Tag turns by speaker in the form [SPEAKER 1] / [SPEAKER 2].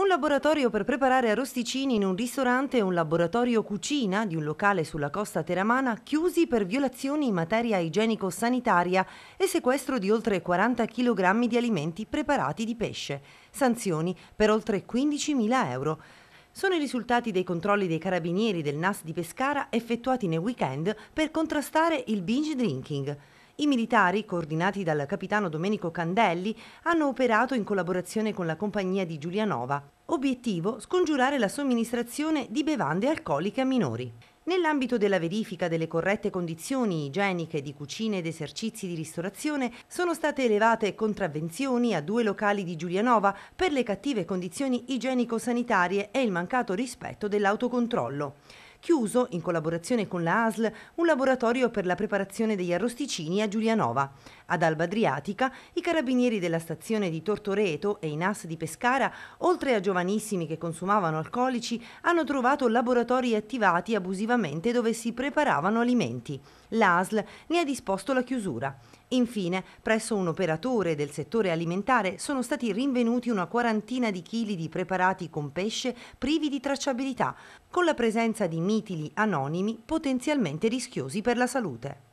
[SPEAKER 1] Un laboratorio per preparare arrosticini in un ristorante e un laboratorio cucina di un locale sulla costa teramana chiusi per violazioni in materia igienico-sanitaria e sequestro di oltre 40 kg di alimenti preparati di pesce. Sanzioni per oltre 15.000 euro. Sono i risultati dei controlli dei carabinieri del NAS di Pescara effettuati nel weekend per contrastare il binge drinking. I militari, coordinati dal capitano Domenico Candelli, hanno operato in collaborazione con la compagnia di Giulianova. Obiettivo scongiurare la somministrazione di bevande alcoliche a minori. Nell'ambito della verifica delle corrette condizioni igieniche di cucine ed esercizi di ristorazione sono state elevate contravvenzioni a due locali di Giulianova per le cattive condizioni igienico-sanitarie e il mancato rispetto dell'autocontrollo chiuso, in collaborazione con la ASL, un laboratorio per la preparazione degli arrosticini a Giulianova. Ad Alba Adriatica, i carabinieri della stazione di Tortoreto e i NAS di Pescara, oltre a giovanissimi che consumavano alcolici, hanno trovato laboratori attivati abusivamente dove si preparavano alimenti. L'ASL ne ha disposto la chiusura. Infine, presso un operatore del settore alimentare sono stati rinvenuti una quarantina di chili di preparati con pesce privi di tracciabilità, con la presenza di mitili anonimi potenzialmente rischiosi per la salute.